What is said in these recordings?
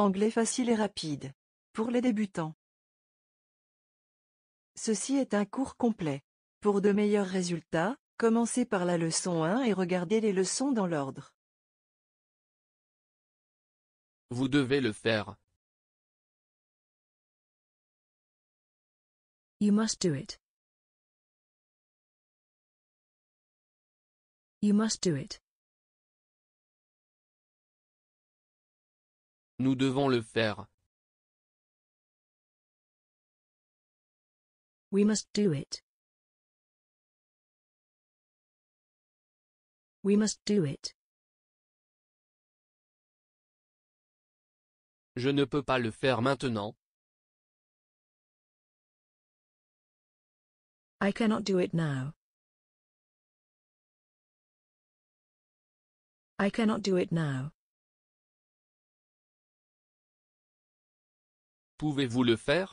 Anglais facile et rapide. Pour les débutants. Ceci est un cours complet. Pour de meilleurs résultats, commencez par la leçon 1 et regardez les leçons dans l'ordre. Vous devez le faire. You must do it. You must do it. Nous devons le faire. We must do it. We must do it. Je ne peux pas le faire maintenant. I cannot do it now. I cannot do it now. Pouvez-vous le faire?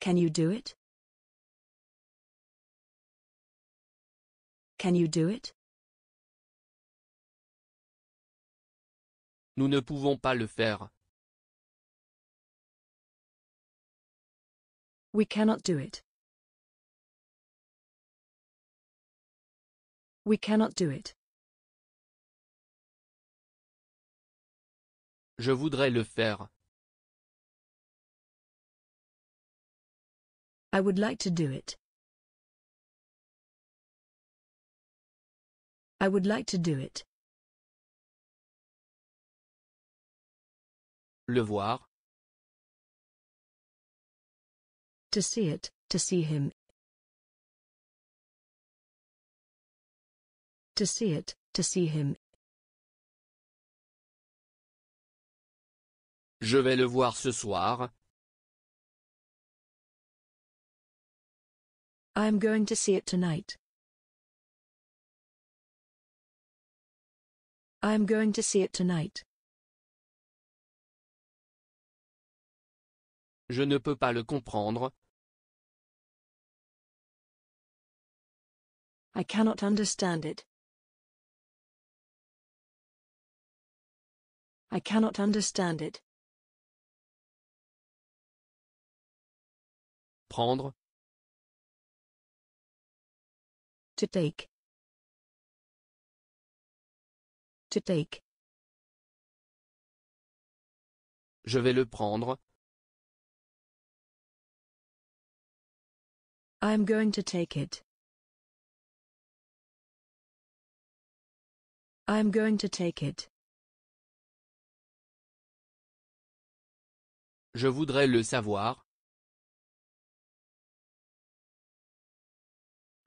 Can you do it? Can you do it? Nous ne pouvons pas le faire. We cannot do it. We cannot do it. Je voudrais le faire. I would like to do it. I would like to do it. Le voir. To see it, to see him. To see it, to see him. Je vais le voir ce soir. I am going to see it tonight. I'm going to see it tonight. Je ne peux pas le comprendre. I cannot understand it. I cannot understand it. Prendre. To take. To take. Je vais le prendre. I am going to take it. I am going to take it. Je voudrais le savoir.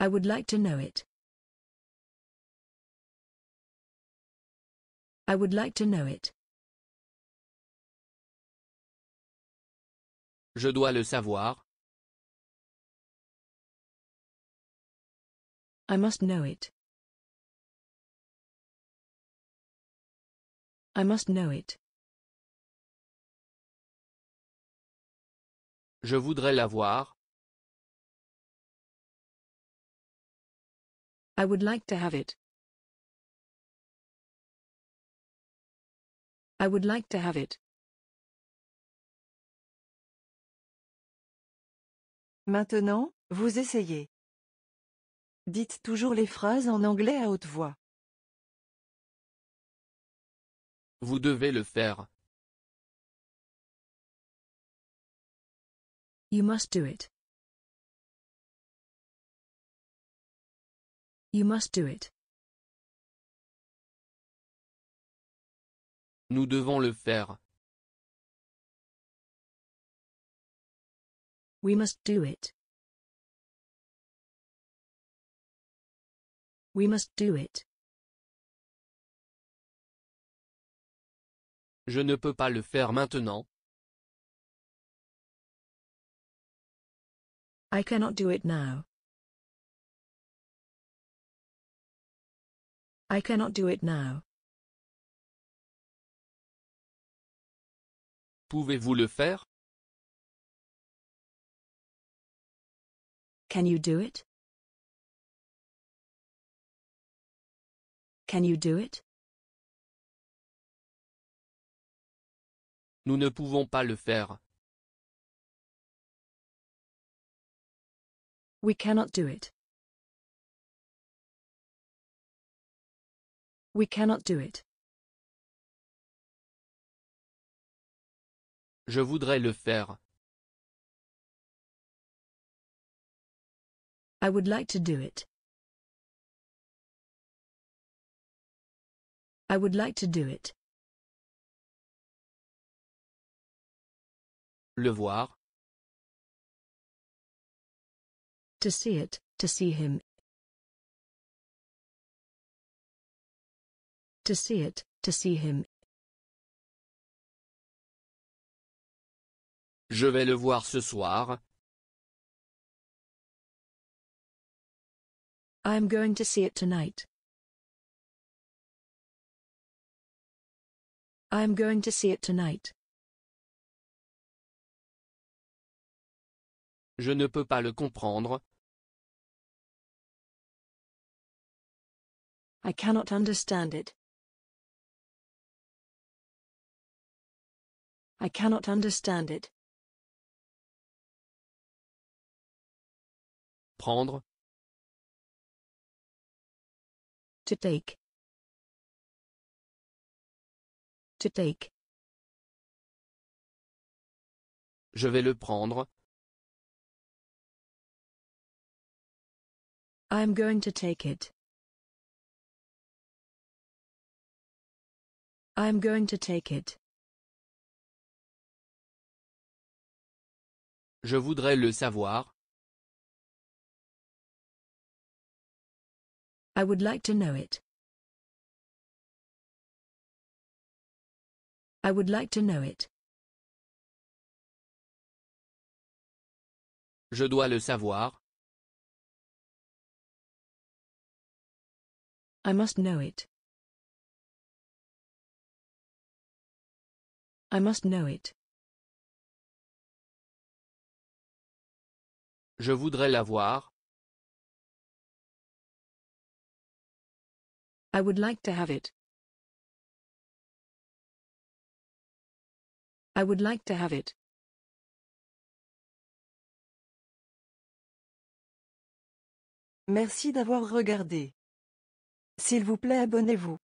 I would like to know it. I would like to know it. Je dois le savoir. I must know it. I must know it. Je voudrais l'avoir. I would like to have it. I would like to have it. Maintenant, vous essayez. Dites toujours les phrases en anglais à haute voix. Vous devez le faire. You must do it. You must do it. Nous devons le faire. We must do it. We must do it. Je ne peux pas le faire maintenant. I cannot do it now. I cannot do it now. Pouvez-vous le faire? Can you do it? Can you do it? Nous ne pouvons pas le faire. We cannot do it. We cannot do it. Je voudrais le faire. I would like to do it. I would like to do it. Le voir. To see it, to see him. To see it, to see him. Je vais le voir ce soir. I am going to see it tonight. I am going to see it tonight. Je ne peux pas le comprendre. I cannot understand it. I cannot understand it. Prendre. To take. To take. Je vais le prendre. I'm going to take it. I'm going to take it. Je voudrais le savoir. I would like to know it. I would like to know it. Je dois le savoir. I must know it. I must know it. Je voudrais la voir. I would like to have it. I would like to have it. Merci d'avoir regardé. S'il vous plaît, abonnez-vous.